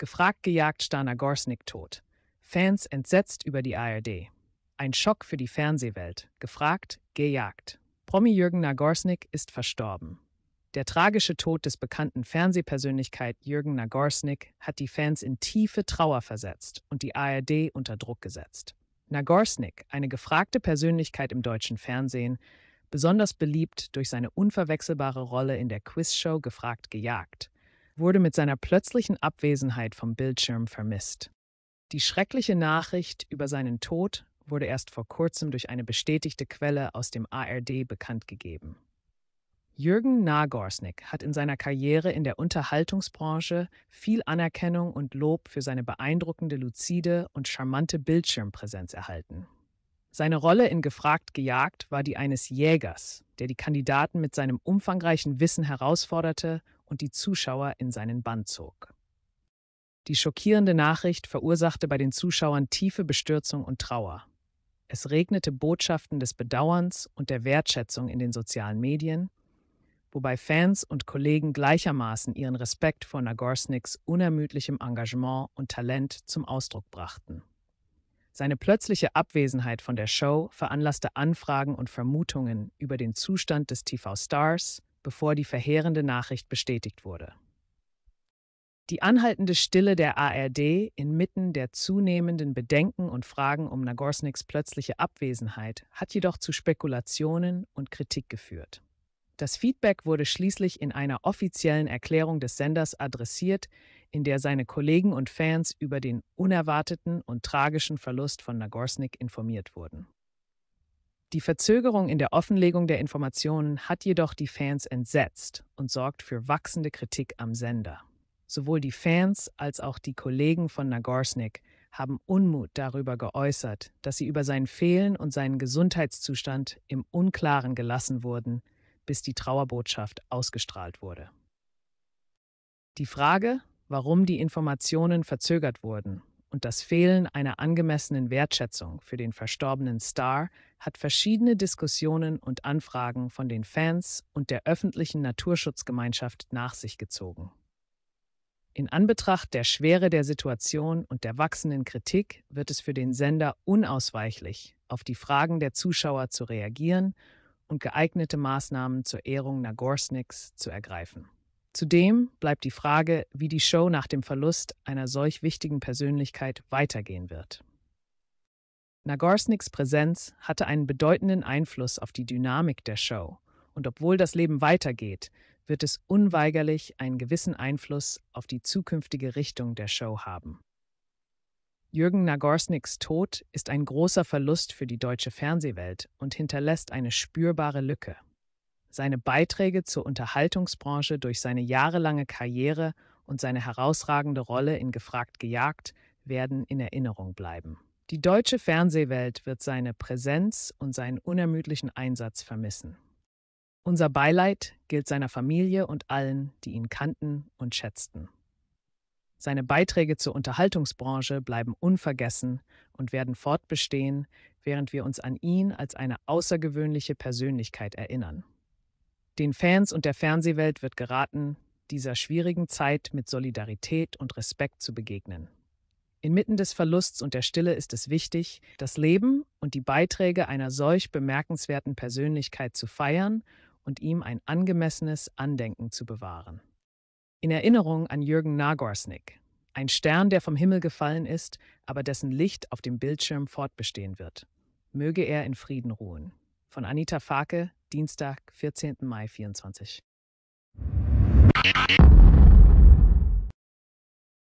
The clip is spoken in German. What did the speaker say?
Gefragt gejagt Stana Gorsnik tot. Fans entsetzt über die ARD. Ein Schock für die Fernsehwelt. Gefragt, gejagt. Promi Jürgen Nagorsnik ist verstorben. Der tragische Tod des bekannten Fernsehpersönlichkeit Jürgen Nagorsnik hat die Fans in tiefe Trauer versetzt und die ARD unter Druck gesetzt. Nagorsnik, eine gefragte Persönlichkeit im deutschen Fernsehen, besonders beliebt durch seine unverwechselbare Rolle in der Quizshow Gefragt gejagt, wurde mit seiner plötzlichen Abwesenheit vom Bildschirm vermisst. Die schreckliche Nachricht über seinen Tod wurde erst vor kurzem durch eine bestätigte Quelle aus dem ARD bekanntgegeben. Jürgen Nagorsnik hat in seiner Karriere in der Unterhaltungsbranche viel Anerkennung und Lob für seine beeindruckende luzide und charmante Bildschirmpräsenz erhalten. Seine Rolle in Gefragt gejagt war die eines Jägers, der die Kandidaten mit seinem umfangreichen Wissen herausforderte und die Zuschauer in seinen Bann zog. Die schockierende Nachricht verursachte bei den Zuschauern tiefe Bestürzung und Trauer. Es regnete Botschaften des Bedauerns und der Wertschätzung in den sozialen Medien, wobei Fans und Kollegen gleichermaßen ihren Respekt vor Nagorsniks unermüdlichem Engagement und Talent zum Ausdruck brachten. Seine plötzliche Abwesenheit von der Show veranlasste Anfragen und Vermutungen über den Zustand des TV Stars, bevor die verheerende Nachricht bestätigt wurde. Die anhaltende Stille der ARD inmitten der zunehmenden Bedenken und Fragen um Nagorsniks plötzliche Abwesenheit hat jedoch zu Spekulationen und Kritik geführt. Das Feedback wurde schließlich in einer offiziellen Erklärung des Senders adressiert, in der seine Kollegen und Fans über den unerwarteten und tragischen Verlust von Nagorsnik informiert wurden. Die Verzögerung in der Offenlegung der Informationen hat jedoch die Fans entsetzt und sorgt für wachsende Kritik am Sender. Sowohl die Fans als auch die Kollegen von Nagorsnik haben Unmut darüber geäußert, dass sie über sein Fehlen und seinen Gesundheitszustand im Unklaren gelassen wurden, bis die Trauerbotschaft ausgestrahlt wurde. Die Frage, warum die Informationen verzögert wurden. Und das Fehlen einer angemessenen Wertschätzung für den verstorbenen Star hat verschiedene Diskussionen und Anfragen von den Fans und der öffentlichen Naturschutzgemeinschaft nach sich gezogen. In Anbetracht der Schwere der Situation und der wachsenden Kritik wird es für den Sender unausweichlich, auf die Fragen der Zuschauer zu reagieren und geeignete Maßnahmen zur Ehrung Nagorsniks zu ergreifen. Zudem bleibt die Frage, wie die Show nach dem Verlust einer solch wichtigen Persönlichkeit weitergehen wird. Nagorsniks Präsenz hatte einen bedeutenden Einfluss auf die Dynamik der Show, und obwohl das Leben weitergeht, wird es unweigerlich einen gewissen Einfluss auf die zukünftige Richtung der Show haben. Jürgen Nagorsniks Tod ist ein großer Verlust für die deutsche Fernsehwelt und hinterlässt eine spürbare Lücke. Seine Beiträge zur Unterhaltungsbranche durch seine jahrelange Karriere und seine herausragende Rolle in Gefragt gejagt werden in Erinnerung bleiben. Die deutsche Fernsehwelt wird seine Präsenz und seinen unermüdlichen Einsatz vermissen. Unser Beileid gilt seiner Familie und allen, die ihn kannten und schätzten. Seine Beiträge zur Unterhaltungsbranche bleiben unvergessen und werden fortbestehen, während wir uns an ihn als eine außergewöhnliche Persönlichkeit erinnern. Den Fans und der Fernsehwelt wird geraten, dieser schwierigen Zeit mit Solidarität und Respekt zu begegnen. Inmitten des Verlusts und der Stille ist es wichtig, das Leben und die Beiträge einer solch bemerkenswerten Persönlichkeit zu feiern und ihm ein angemessenes Andenken zu bewahren. In Erinnerung an Jürgen Nagorsnik, ein Stern, der vom Himmel gefallen ist, aber dessen Licht auf dem Bildschirm fortbestehen wird. Möge er in Frieden ruhen. Von Anita Fake, Dienstag, 14. Mai 24.